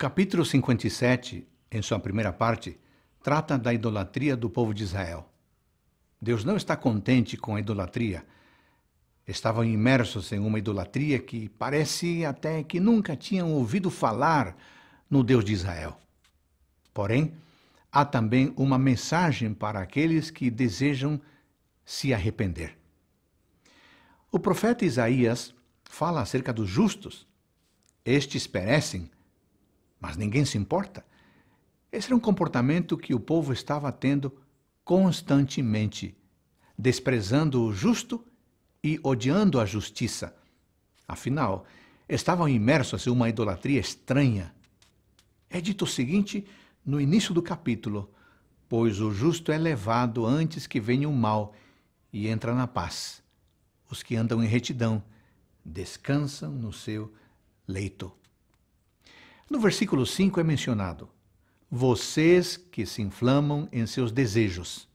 capítulo 57, em sua primeira parte, trata da idolatria do povo de Israel. Deus não está contente com a idolatria. Estavam imersos em uma idolatria que parece até que nunca tinham ouvido falar no Deus de Israel. Porém, há também uma mensagem para aqueles que desejam se arrepender. O profeta Isaías fala acerca dos justos. Estes perecem mas ninguém se importa. Esse era um comportamento que o povo estava tendo constantemente, desprezando o justo e odiando a justiça. Afinal, estavam imersos em uma idolatria estranha. É dito o seguinte no início do capítulo: Pois o justo é levado antes que venha o mal e entra na paz. Os que andam em retidão descansam no seu leito. No versículo 5 é mencionado: vocês que se inflamam em seus desejos.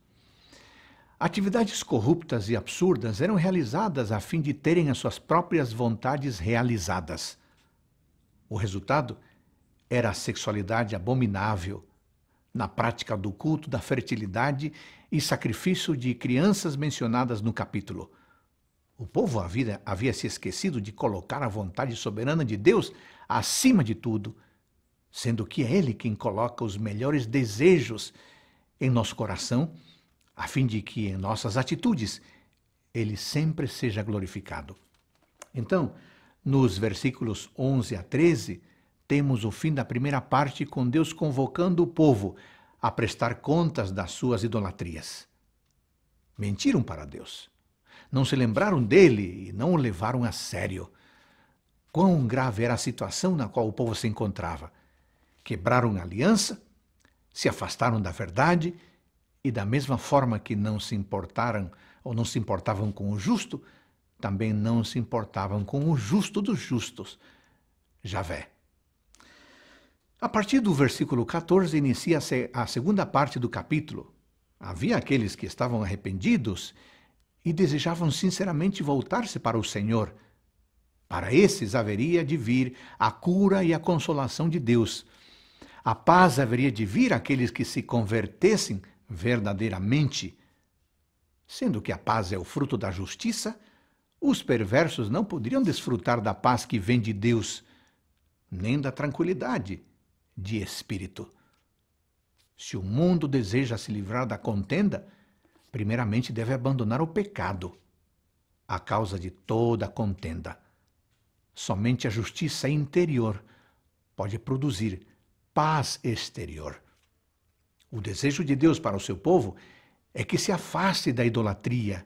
Atividades corruptas e absurdas eram realizadas a fim de terem as suas próprias vontades realizadas. O resultado era a sexualidade abominável, na prática do culto da fertilidade e sacrifício de crianças mencionadas no capítulo. O povo havia, havia se esquecido de colocar a vontade soberana de Deus acima de tudo sendo que é Ele quem coloca os melhores desejos em nosso coração, a fim de que em nossas atitudes Ele sempre seja glorificado. Então, nos versículos 11 a 13, temos o fim da primeira parte com Deus convocando o povo a prestar contas das suas idolatrias. Mentiram para Deus. Não se lembraram dele e não o levaram a sério. Quão grave era a situação na qual o povo se encontrava quebraram a aliança, se afastaram da verdade e da mesma forma que não se importaram ou não se importavam com o justo, também não se importavam com o justo dos justos, Javé. A partir do versículo 14 inicia a segunda parte do capítulo. Havia aqueles que estavam arrependidos e desejavam sinceramente voltar-se para o Senhor. Para esses haveria de vir a cura e a consolação de Deus a paz haveria de vir àqueles que se convertessem verdadeiramente. Sendo que a paz é o fruto da justiça, os perversos não poderiam desfrutar da paz que vem de Deus, nem da tranquilidade de espírito. Se o mundo deseja se livrar da contenda, primeiramente deve abandonar o pecado, a causa de toda contenda. Somente a justiça interior pode produzir paz exterior. O desejo de Deus para o seu povo é que se afaste da idolatria.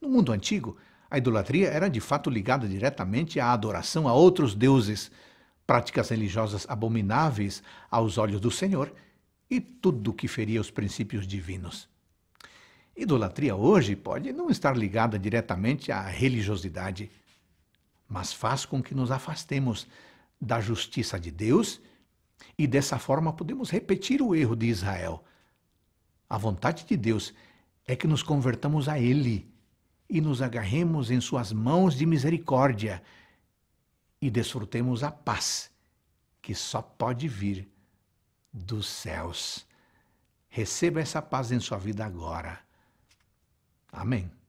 No mundo antigo, a idolatria era de fato ligada diretamente à adoração a outros deuses, práticas religiosas abomináveis aos olhos do Senhor e tudo o que feria os princípios divinos. Idolatria hoje pode não estar ligada diretamente à religiosidade, mas faz com que nos afastemos da justiça de Deus e dessa forma podemos repetir o erro de Israel. A vontade de Deus é que nos convertamos a Ele e nos agarremos em Suas mãos de misericórdia e desfrutemos a paz que só pode vir dos céus. Receba essa paz em sua vida agora. Amém.